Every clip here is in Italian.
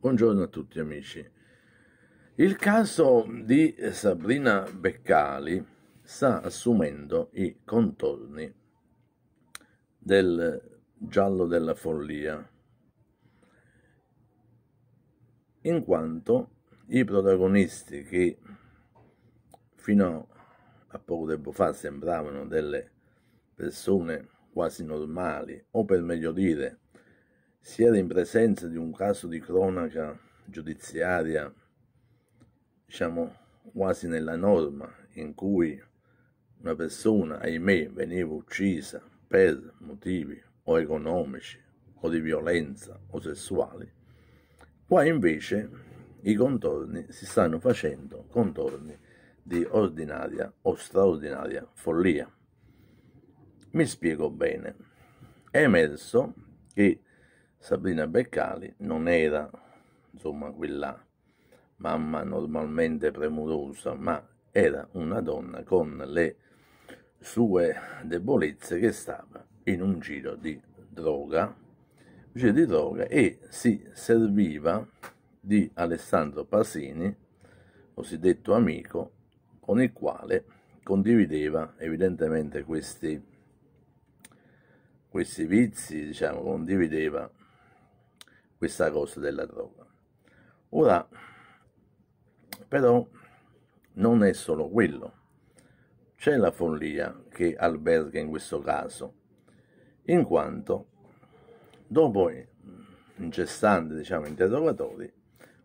Buongiorno a tutti amici. Il caso di Sabrina Beccali sta assumendo i contorni del giallo della follia, in quanto i protagonisti che fino a poco tempo fa sembravano delle persone quasi normali, o per meglio dire si era in presenza di un caso di cronaca giudiziaria, diciamo quasi nella norma, in cui una persona, ahimè, veniva uccisa per motivi o economici o di violenza o sessuali, qua invece i contorni si stanno facendo contorni di ordinaria o straordinaria follia. Mi spiego bene. È emerso che Sabrina Beccali non era, insomma, quella mamma normalmente premurosa, ma era una donna con le sue debolezze che stava in un giro di droga, giro di droga e si serviva di Alessandro Pasini, cosiddetto amico, con il quale condivideva evidentemente questi, questi vizi, diciamo, condivideva questa cosa della droga. Ora, però, non è solo quello. C'è la follia che alberga in questo caso, in quanto dopo incessanti diciamo, interrogatori,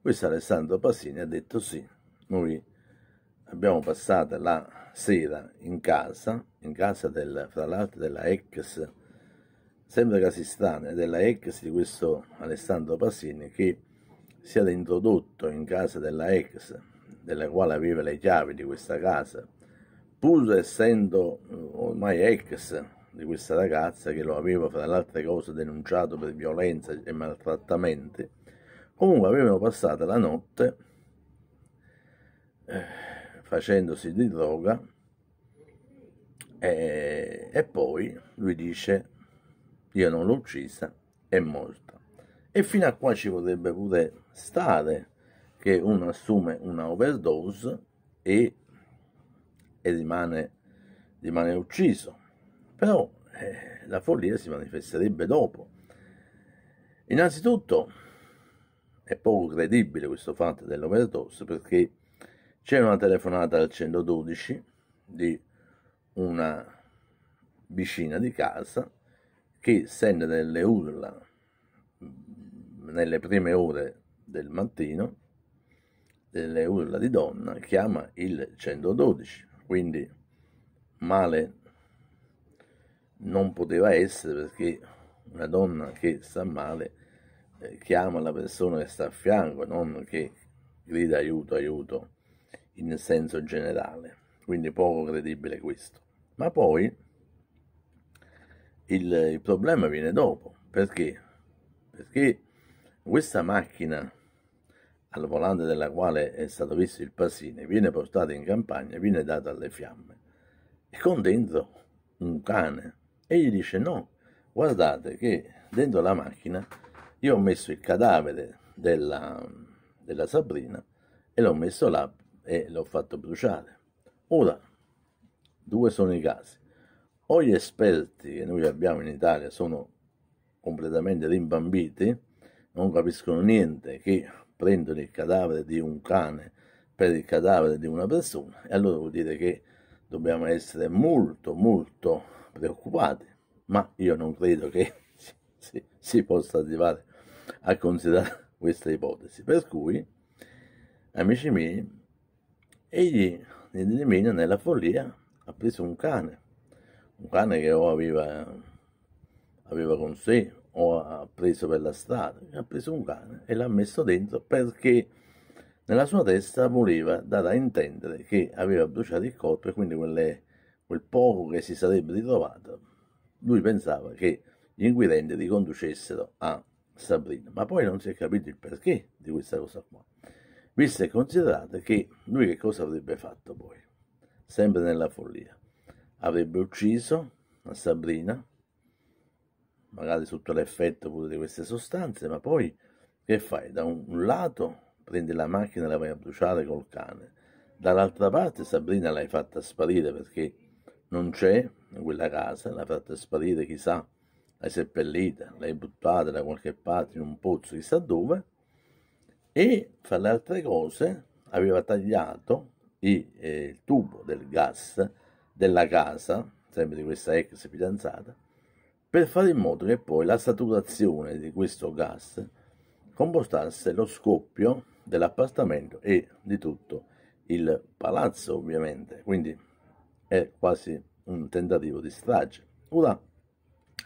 questo Alessandro Passini ha detto sì, noi abbiamo passato la sera in casa, in casa del, fra l'altro della ex sempre casistana ed è la ex di questo Alessandro Passini che si era introdotto in casa della ex, della quale aveva le chiavi di questa casa, pur essendo eh, ormai ex di questa ragazza che lo aveva fra le altre cose denunciato per violenza e maltrattamenti, comunque avevano passato la notte eh, facendosi di droga e, eh, e poi lui dice io non l'ho uccisa, è morta. E fino a qua ci potrebbe pure stare che uno assume una overdose e, e rimane, rimane, ucciso. Però eh, la follia si manifesterebbe dopo. Innanzitutto è poco credibile questo fatto dell'overdose perché c'è una telefonata al 112 di una vicina di casa che sente delle urla mm, nelle prime ore del mattino, delle urla di donna, chiama il 112, quindi male non poteva essere perché una donna che sta male eh, chiama la persona che sta a fianco, non che grida aiuto, aiuto in senso generale, quindi poco credibile questo. Ma poi il, il problema viene dopo, perché? Perché questa macchina al volante della quale è stato visto il Passini viene portata in campagna, viene data alle fiamme e con dentro un cane e gli dice no, guardate che dentro la macchina io ho messo il cadavere della, della Sabrina e l'ho messo là e l'ho fatto bruciare. Ora, due sono i casi o gli esperti che noi abbiamo in Italia sono completamente rimbambiti, non capiscono niente, che prendono il cadavere di un cane per il cadavere di una persona, e allora vuol dire che dobbiamo essere molto, molto preoccupati, ma io non credo che si, si possa arrivare a considerare questa ipotesi. Per cui, amici miei, egli, nel nella follia, ha preso un cane un cane che o aveva, aveva con sé o ha preso per la strada, ha preso un cane e l'ha messo dentro perché nella sua testa voleva dare a intendere che aveva bruciato il corpo e quindi quelle, quel poco che si sarebbe ritrovato, lui pensava che gli inquirenti riconducessero a Sabrina, ma poi non si è capito il perché di questa cosa qua, visto e considerate che lui che cosa avrebbe fatto poi, sempre nella follia avrebbe ucciso la Sabrina, magari sotto l'effetto pure di queste sostanze, ma poi che fai? Da un lato prendi la macchina e la vai a bruciare col cane, dall'altra parte Sabrina l'hai fatta sparire perché non c'è in quella casa, l'hai fatta sparire chissà, l'hai seppellita, l'hai buttata da qualche parte in un pozzo chissà dove, e fra le altre cose aveva tagliato i, eh, il tubo del gas della casa, sempre di questa ex fidanzata, per fare in modo che poi la saturazione di questo gas comportasse lo scoppio dell'appartamento e di tutto il palazzo, ovviamente. Quindi è quasi un tentativo di strage. Ora,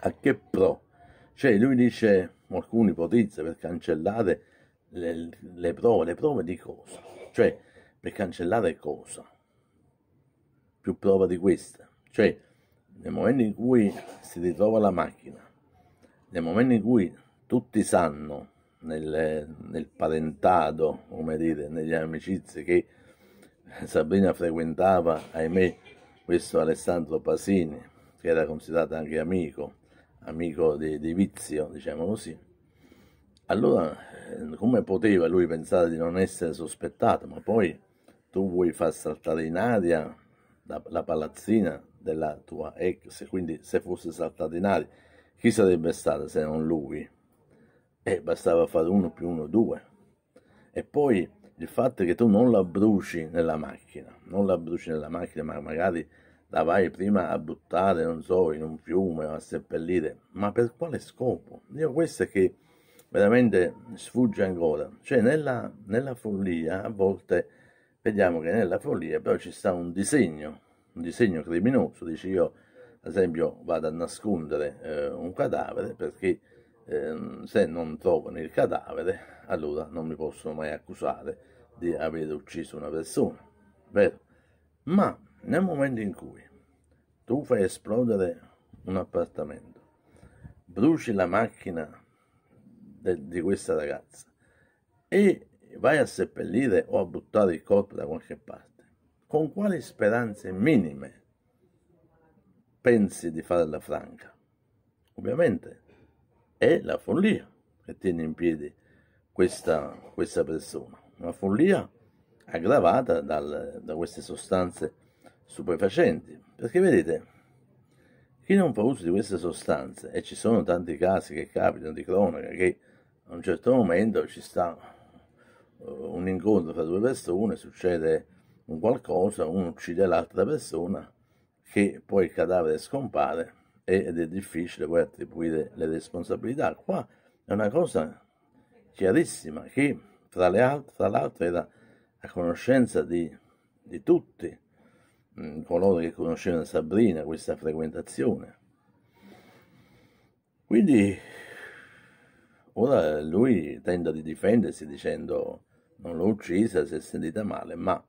a che pro? Cioè, lui dice, qualcuno ipotizza per cancellare le, le prove, le prove di cosa? Cioè, per cancellare cosa? più prova di questa. Cioè, nel momento in cui si ritrova la macchina, nel momento in cui tutti sanno nel, nel parentato, come dire, negli amicizie che Sabrina frequentava, ahimè, questo Alessandro Pasini, che era considerato anche amico, amico di, di vizio, diciamo così. Allora, eh, come poteva lui pensare di non essere sospettato? Ma poi tu vuoi far saltare in aria la, la palazzina della tua ex, quindi se fosse saltato in aria, chi sarebbe stato se non lui? E eh, bastava fare uno più uno, due. E poi il fatto è che tu non la bruci nella macchina, non la bruci nella macchina, ma magari la vai prima a buttare, non so, in un fiume o a seppellire, ma per quale scopo? Io questo è che veramente sfugge ancora, cioè nella, nella follia a volte vediamo che nella follia però ci sta un disegno, un disegno criminoso, dice io ad esempio vado a nascondere eh, un cadavere perché eh, se non trovano il cadavere allora non mi possono mai accusare di aver ucciso una persona, vero? Ma nel momento in cui tu fai esplodere un appartamento, bruci la macchina de, di questa ragazza e vai a seppellire o a buttare il corpo da qualche parte, con quali speranze minime pensi di fare la franca? Ovviamente è la follia che tiene in piedi questa, questa persona, una follia aggravata dal, da queste sostanze stupefacenti. Perché vedete, chi non fa uso di queste sostanze, e ci sono tanti casi che capitano di cronaca, che a un certo momento ci sta eh, un incontro tra due persone, succede un qualcosa, uno uccide l'altra persona, che poi il cadavere scompare ed è difficile poi attribuire le responsabilità. Qua è una cosa chiarissima che tra, le altre, tra l'altro era a conoscenza di, di tutti mm, coloro che conoscevano Sabrina, questa frequentazione. Quindi ora lui tenta di difendersi dicendo non l'ho uccisa, si è sentita male, ma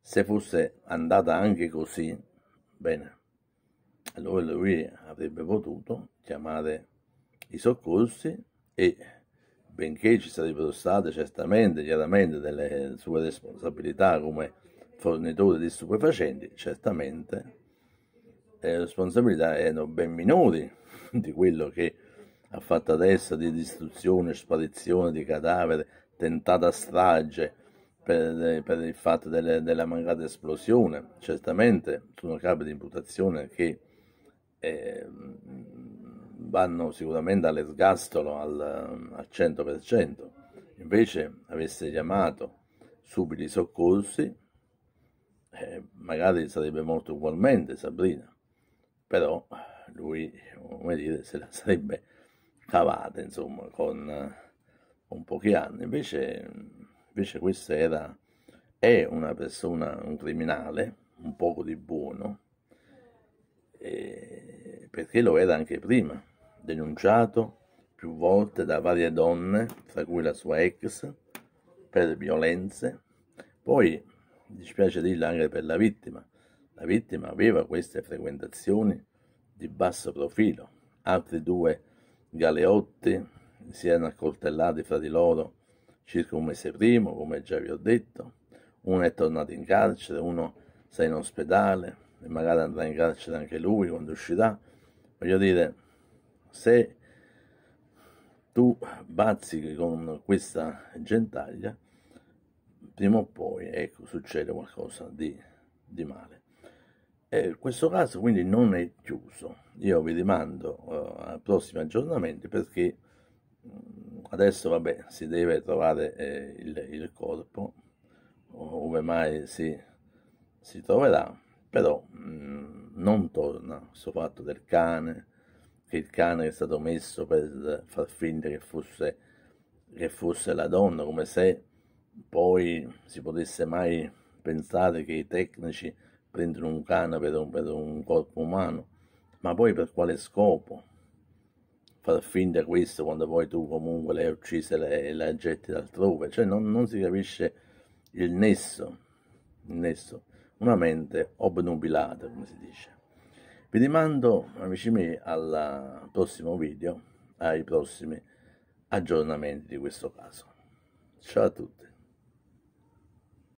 se fosse andata anche così, bene, allora lui avrebbe potuto chiamare i soccorsi e benché ci sarebbero state certamente, chiaramente, delle sue responsabilità come fornitore di stupefacenti, certamente le responsabilità erano ben minori di quello che ha fatto adesso di distruzione, sparizione di cadavere, tentata strage per, per il fatto delle, della mancata esplosione, certamente sono capi di imputazione che eh, vanno sicuramente all'ergastolo al, al 100%, invece avesse chiamato subito i soccorsi, eh, magari sarebbe morto ugualmente Sabrina, però lui, come dire, se la sarebbe cavata, insomma, con con pochi anni, invece, invece questa era, è una persona, un criminale, un poco di buono, eh, perché lo era anche prima, denunciato più volte da varie donne, tra cui la sua ex, per violenze, poi, dispiace dirlo anche per la vittima, la vittima aveva queste frequentazioni di basso profilo, altri due galeotti si erano accoltellati fra di loro circa un mese prima, come già vi ho detto. Uno è tornato in carcere, uno sta in ospedale e magari andrà in carcere anche lui quando uscirà. Voglio dire, se tu bazzichi con questa gentaglia, prima o poi ecco, succede qualcosa di, di male. E questo caso quindi non è chiuso. Io vi rimando uh, ai prossimi aggiornamenti perché adesso vabbè, si deve trovare eh, il, il, corpo, ove mai si, si troverà, però mh, mm, non torna questo fatto del cane, che il cane è stato messo per far finta che fosse, che fosse la donna, come se poi si potesse mai pensare che i tecnici prendono un cane per un, per un corpo umano, ma poi per quale scopo? far finta questo quando poi tu comunque l'hai uccisa e la, la getti altrove, cioè non, non, si capisce il nesso, il nesso, una mente obnubilata come si dice. Vi rimando amici miei al prossimo video, ai prossimi aggiornamenti di questo caso. Ciao a tutti.